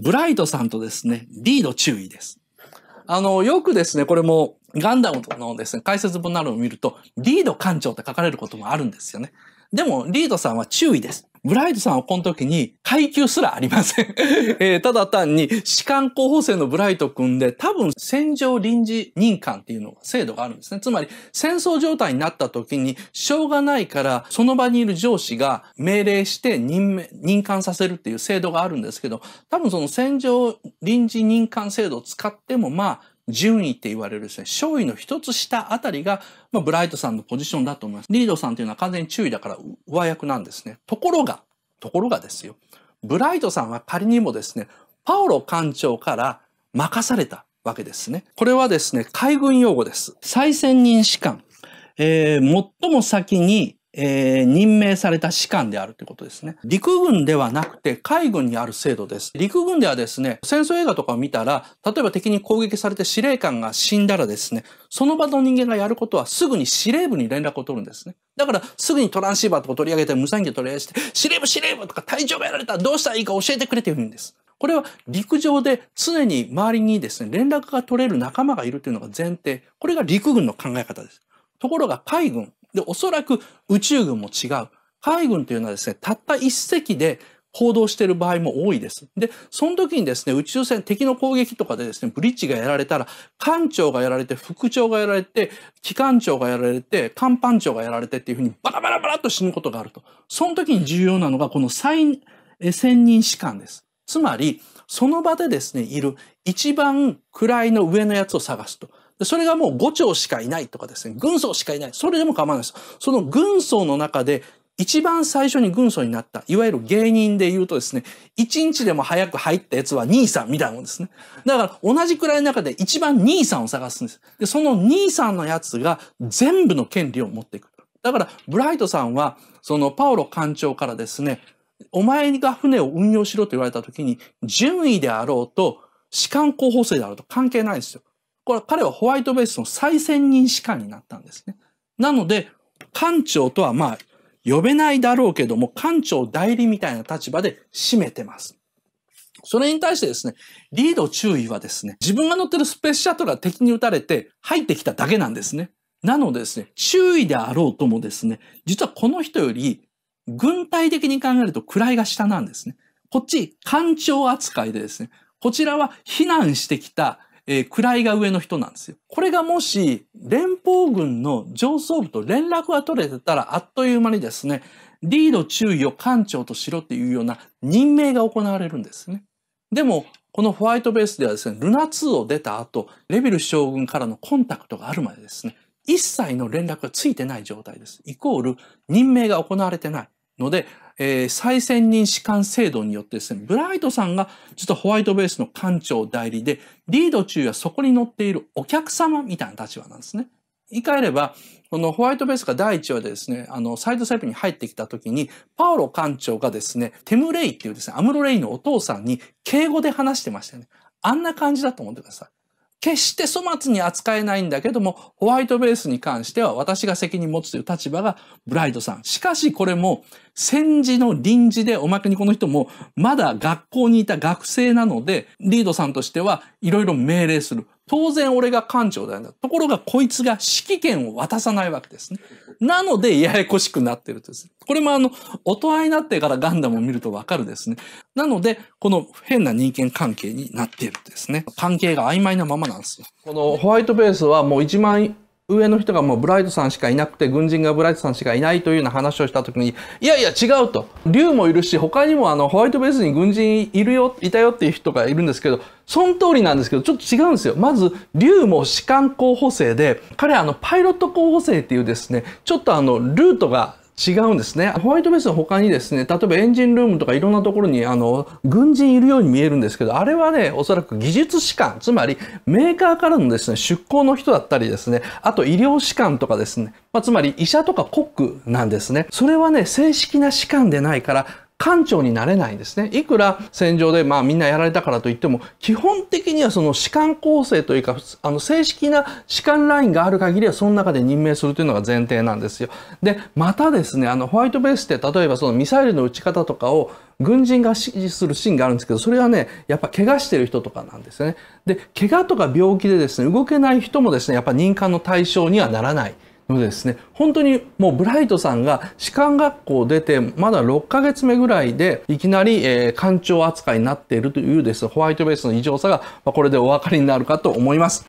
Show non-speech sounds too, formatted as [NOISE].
ブライトさんとですね、リード注意です。あの、よくですね、これもガンダムのですね、解説本などを見ると、リード艦長って書かれることもあるんですよね。でも、リードさんは注意です。ブライトさんはこの時に階級すらありません [LAUGHS] えー、ただ単に士官候補生のブライト君んで多分戦場臨時任官っていうのが制度があるんですね。つまり戦争状態になった時にしょうがないからその場にいる上司が命令して任命、任官させるっていう制度があるんですけど多分その戦場臨時任官制度を使ってもまあ順位って言われるですね、勝位の一つ下あたりが、まあ、ブライトさんのポジションだと思います。リードさんというのは完全に注意だから上役なんですね。ところが、ところがですよ、ブライトさんは仮にもですね、パオロ艦長から任されたわけですね。これはですね、海軍用語です。再選任士官。えー、最も先にえー、任命された士官であるということですね。陸軍ではなくて海軍にある制度です。陸軍ではですね、戦争映画とかを見たら、例えば敵に攻撃されて司令官が死んだらですね、その場の人間がやることはすぐに司令部に連絡を取るんですね。だからすぐにトランシーバーとか取り上げて無線機取り上げて、司令部司令部とか体調がやられたらどうしたらいいか教えてくれて言うんです。これは陸上で常に周りにですね、連絡が取れる仲間がいるというのが前提。これが陸軍の考え方です。ところが海軍、で、おそらく宇宙軍も違う。海軍というのはですね、たった一隻で行動している場合も多いです。で、その時にですね、宇宙船、敵の攻撃とかでですね、ブリッジがやられたら、艦長がやられて、副長がやられて、機関長がやられて、甲板長がやられてっていうふうにバラバラバラっと死ぬことがあると。その時に重要なのが、この再、専任士官です。つまり、その場でですね、いる一番位の上のやつを探すと。それがもう5兆しかいないとかですね、軍曹しかいない。それでも構わないです。その軍曹の中で一番最初に軍曹になった、いわゆる芸人で言うとですね、一日でも早く入ったやつは兄さんみたいなもんですね。だから同じくらいの中で一番兄さんを探すんです。で、その兄さんのやつが全部の権利を持っていく。だから、ブライトさんは、そのパオロ艦長からですね、お前が船を運用しろと言われた時に、順位であろうと、士官候補生であると関係ないですよ。これ彼はホワイトベースの再選任士官になったんですね。なので、官庁とはまあ、呼べないだろうけども、官庁代理みたいな立場で占めてます。それに対してですね、リード注意はですね、自分が乗ってるスペースシャトルが敵に撃たれて入ってきただけなんですね。なのでですね、注意であろうともですね、実はこの人より軍隊的に考えると位が下なんですね。こっち、艦長扱いでですね、こちらは避難してきたえー、位が上の人なんですよ。これがもし、連邦軍の上層部と連絡が取れてたら、あっという間にですね、リード注意を艦長としろっていうような任命が行われるんですね。でも、このホワイトベースではですね、ルナ2を出た後、レベル将軍からのコンタクトがあるまでですね、一切の連絡がついてない状態です。イコール、任命が行われてない。ので、えー、再選任士官制度によってですね、ブライトさんが実はホワイトベースの官庁代理で、リード中はそこに乗っているお客様みたいな立場なんですね。言い換えれば、このホワイトベースが第一話でですね、あの、サイドセブプに入ってきた時に、パオロ館長がですね、テムレイっていうですね、アムロレイのお父さんに敬語で話してましたよね。あんな感じだと思ってください。決して粗末に扱えないんだけども、ホワイトベースに関しては私が責任持つという立場がブライドさん。しかしこれも戦時の臨時でおまけにこの人もまだ学校にいた学生なので、リードさんとしてはいろいろ命令する。当然俺が艦長だよな。ところがこいつが指揮権を渡さないわけですね。なのでややこしくなってるとです、ね。これもあの、大人になってからガンダムを見るとわかるですね。なので、この変な人間関係になっているんですね。関係が曖昧なままなんですよ。このホワイトベースはもう一万上の人がもうブライトさんしかいなくて、軍人がブライトさんしかいないというような話をしたときに、いやいや違うと。竜もいるし、他にもあの、ホワイトベースに軍人いるよ、いたよっていう人がいるんですけど、その通りなんですけど、ちょっと違うんですよ。まず、竜も士官候補生で、彼はあの、パイロット候補生っていうですね、ちょっとあの、ルートが違うんですね。ホワイトベースの他にですね、例えばエンジンルームとかいろんなところに、あの、軍人いるように見えるんですけど、あれはね、おそらく技術士官、つまりメーカーからのですね、出向の人だったりですね、あと医療士官とかですね、まあ、つまり医者とかコックなんですね。それはね、正式な士官でないから、官庁になれないんですね。いくら戦場で、まあ、みんなやられたからといっても、基本的にはその士官構成というか、あの正式な士官ラインがある限りは、その中で任命するというのが前提なんですよ。で、またですね、あのホワイトベースって例えばそのミサイルの撃ち方とかを軍人が指示するシーンがあるんですけど、それはね、やっぱ怪我してる人とかなんですよね。で、怪我とか病気でですね、動けない人もですね、やっぱ民間の対象にはならない。うですね本当にもうブライトさんが士官学校を出てまだ6ヶ月目ぐらいでいきなり、えー、官庁扱いになっているというです、ね、ホワイトベースの異常さが、まあ、これでお分かりになるかと思います。